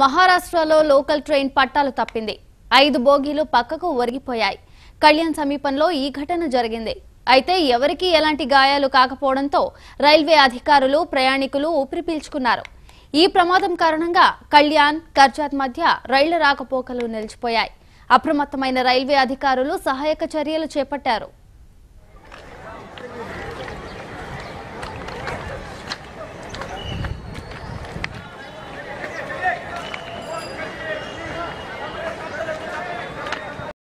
మహారాష్ట్రలో local train పట్టాలు తప్పింది ఐదు బోగీలు పక్కకు ఒరిగిపోయాయి కళ్యాణ్ సమీపంలో ఈ ఘటన జరిగింది అయితే ఎవరికీ ఎలాంటి గాయాలు కాకపోవడంతో రైల్వే అధికారులు ప్రయాణికులు ఊపిరి పీల్చుకున్నారు ఈ ప్రమాదం కారణంగా కళ్యాణ్ కర్జాత్ మధ్య రైళ్ల రాకపోకలు నిలిచిపోయాయి అప్రమత్తమైన రైల్వే అధికారులు సహాయక చర్యలు చేపట్టారు